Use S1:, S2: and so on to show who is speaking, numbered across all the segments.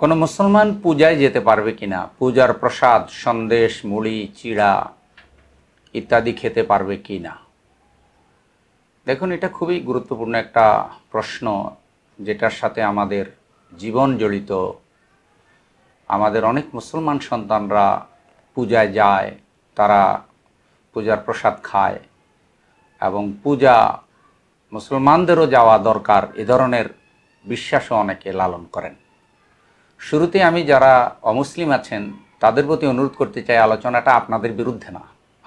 S1: কোনো মুসলমান পূজায় যেতে পারবে কিনা পূজার প্রসাদ সন্দেশ মুড়ি চিড়া ইত্যাদি খেতে পারবে কি না দেখুন এটা খুবই গুরুত্বপূর্ণ একটা প্রশ্ন যেটার সাথে আমাদের জীবন জড়িত আমাদের অনেক মুসলমান সন্তানরা পূজায় যায় তারা পূজার প্রসাদ খায় এবং পূজা মুসলমানদেরও যাওয়া দরকার এ ধরনের বিশ্বাসও অনেকে লালন করেন শুরুতে আমি যারা অমুসলিম আছেন তাদের প্রতি অনুরোধ করতে চাই আলোচনাটা আপনাদের বিরুদ্ধে না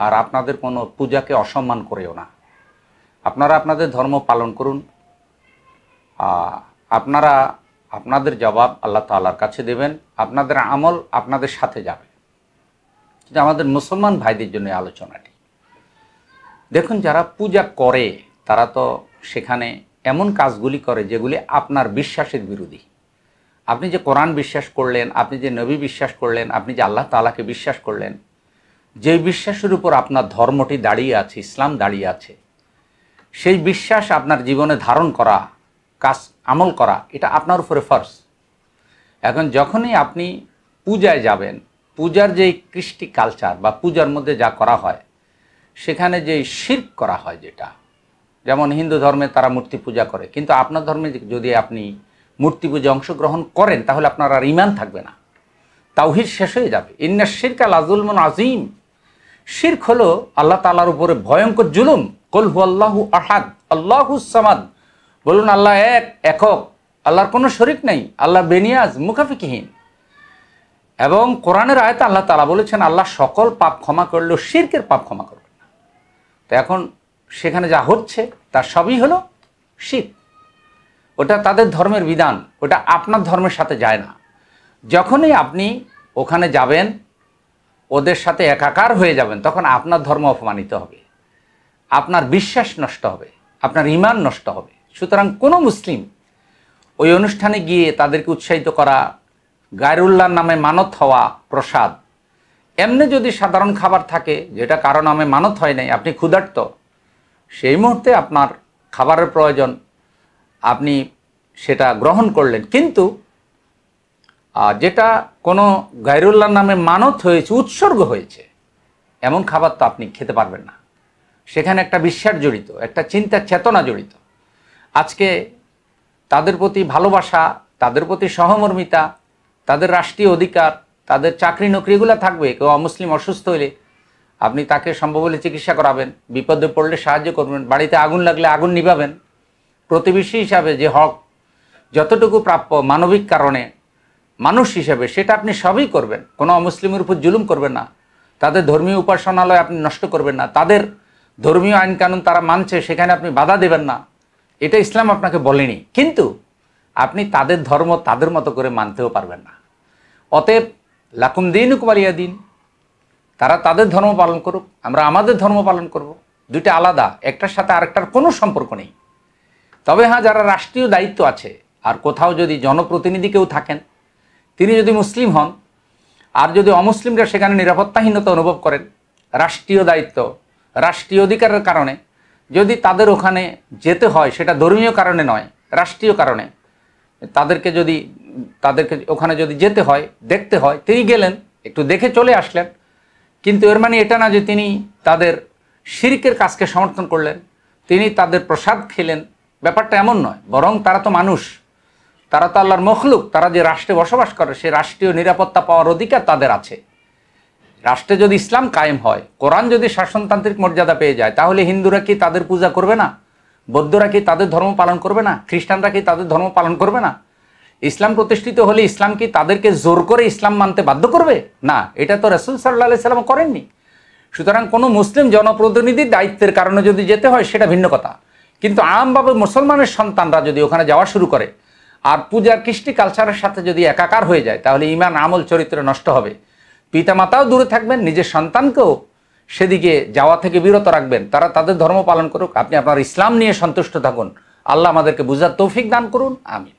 S1: আর আপনাদের কোনো পূজাকে অসম্মান করেও না আপনারা আপনাদের ধর্ম পালন করুন আপনারা আপনাদের জবাব আল্লাহ তাল্লার কাছে দেবেন আপনাদের আমল আপনাদের সাথে যাবে কিন্তু আমাদের মুসলমান ভাইদের জন্য আলোচনাটি দেখুন যারা পূজা করে তারা তো সেখানে এমন কাজগুলি করে যেগুলি আপনার বিশ্বাসের বিরোধী আপনি যে কোরআন বিশ্বাস করলেন আপনি যে নবী বিশ্বাস করলেন আপনি যে আল্লাহ তালাকে বিশ্বাস করলেন যে বিশ্বাসের উপর আপনার ধর্মটি দাঁড়িয়ে আছে ইসলাম দাঁড়িয়ে আছে সেই বিশ্বাস আপনার জীবনে ধারণ করা কাজ আমল করা এটা আপনার উপরে ফার্স এখন যখনই আপনি পূজায় যাবেন পূজার যে কৃষ্টি কালচার বা পূজার মধ্যে যা করা হয় সেখানে যে শির্ক করা হয় যেটা যেমন হিন্দু ধর্মে তারা মূর্তি পূজা করে কিন্তু আপনার ধর্মে যদি আপনি মূর্তি পুজো অংশগ্রহণ করেন তাহলে আপনার আর ইমান থাকবে না তাওহির শেষ হয়ে যাবে ইন্না শিরকা লাজুলমন আজিম শির্ক হল আল্লাহ তালার উপরে ভয়ঙ্কর জুলুম কলহু আল্লাহু আহাদ আল্লাহু সামাদ বলুন আল্লাহ এক একক আল্লাহর কোনো শরিক নেই আল্লাহ বেনিয়াজ মুখাফিকিহীন এবং কোরআনের আয়তা আল্লাহ তালা বলেছেন আল্লাহ সকল পাপ ক্ষমা করলেও শির্কের পাপ ক্ষমা করবে তো এখন সেখানে যা হচ্ছে তার সবই হলো শিখ ওটা তাদের ধর্মের বিধান ওটা আপনার ধর্মের সাথে যায় না যখনই আপনি ওখানে যাবেন ওদের সাথে একাকার হয়ে যাবেন তখন আপনার ধর্ম অপমানিত হবে আপনার বিশ্বাস নষ্ট হবে আপনার ইমান নষ্ট হবে সুতরাং কোনো মুসলিম ওই অনুষ্ঠানে গিয়ে তাদেরকে উৎসাহিত করা গায়রুল্লাহর নামে মানত হওয়া প্রসাদ এমনি যদি সাধারণ খাবার থাকে যেটা কারণ নামে মানত হয় নাই আপনি ক্ষুধার্ত সেই মুহূর্তে আপনার খাবারের প্রয়োজন আপনি সেটা গ্রহণ করলেন কিন্তু যেটা কোনো গাইরুল্লাহ নামে মানত হয়েছে উৎসর্গ হয়েছে এমন খাবার তো আপনি খেতে পারবেন না সেখানে একটা বিশ্বাস জড়িত একটা চিন্তা চেতনা জড়িত আজকে তাদের প্রতি ভালোবাসা তাদের প্রতি সহমর্মিতা তাদের রাষ্ট্রীয় অধিকার তাদের চাকরি নকরিগুলো থাকবে কেউ অমুসলিম অসুস্থ হলে আপনি তাকে সম্ভব হলে চিকিৎসা করাবেন বিপদে পড়লে সাহায্য করবেন বাড়িতে আগুন লাগলে আগুন নিভাবেন প্রতিবেশী হিসাবে যে হক যতটুকু প্রাপ্য মানবিক কারণে মানুষ হিসাবে সেটা আপনি সবই করবেন কোনো অমুসলিমের উপর জুলুম করবেন না তাদের ধর্মীয় উপাসনালয় আপনি নষ্ট করবেন না তাদের ধর্মীয় আইন কানুন তারা মানছে সেখানে আপনি বাধা দেবেন না এটা ইসলাম আপনাকে বলেনি কিন্তু আপনি তাদের ধর্ম তাদের মতো করে মানতেও পারবেন না অতএব লাকুম দিন কুমারিয়া দিন তারা তাদের ধর্ম পালন করুক আমরা আমাদের ধর্ম পালন করব দুইটা আলাদা একটার সাথে আরেকটার কোনো সম্পর্ক নেই তবে হ্যাঁ যারা রাষ্ট্রীয় দায়িত্ব আছে আর কোথাও যদি জনপ্রতিনিধি কেউ থাকেন তিনি যদি মুসলিম হন আর যদি অমুসলিমরা সেখানে নিরাপত্তাহীনতা অনুভব করেন রাষ্ট্রীয় দায়িত্ব রাষ্ট্রীয় অধিকারের কারণে যদি তাদের ওখানে যেতে হয় সেটা ধর্মীয় কারণে নয় রাষ্ট্রীয় কারণে তাদেরকে যদি তাদেরকে ওখানে যদি যেতে হয় দেখতে হয় তিনি গেলেন একটু দেখে চলে আসলেন কিন্তু এর মানে এটা না যে তিনি তাদের শিরিকের কাজকে সমর্থন করলেন তিনি তাদের প্রসাদ খেলেন ব্যাপারটা এমন নয় বরং তারা তো মানুষ তারা তো আল্লাহর মখলুক তারা যে রাষ্ট্রে বসবাস করে সে রাষ্ট্রীয় নিরাপত্তা পাওয়ার অধিকার তাদের আছে রাষ্ট্রে যদি ইসলাম কায়েম হয় কোরআন যদি শাসনতান্ত্রিক মর্যাদা পেয়ে যায় তাহলে হিন্দুরা কি তাদের পূজা করবে না বৌদ্ধরা কি তাদের ধর্ম পালন করবে না খ্রিস্টানরা কি তাদের ধর্ম পালন করবে না ইসলাম প্রতিষ্ঠিত হলে ইসলাম কি তাদেরকে জোর করে ইসলাম মানতে বাধ্য করবে না এটা তো রসুল সাল্লাহ সাল্লাম করেননি সুতরাং কোনো মুসলিম জনপ্রতিনিধি দায়িত্বের কারণে যদি যেতে হয় সেটা ভিন্ন কথা কিন্তু আমভাবে মুসলমানের সন্তানরা যদি ওখানে যাওয়া শুরু করে আর পূজার কৃষ্টি কালচারের সাথে যদি একাকার হয়ে যায় তাহলে ইমান আমল চরিত্র নষ্ট হবে পিতামাতাও দূরে থাকবেন নিজের সন্তানকেও সেদিকে যাওয়া থেকে বিরত রাখবেন তারা তাদের ধর্ম পালন করুক আপনি আপনার ইসলাম নিয়ে সন্তুষ্ট থাকুন আল্লাহ আমাদেরকে বুঝার তৌফিক দান করুন আমিন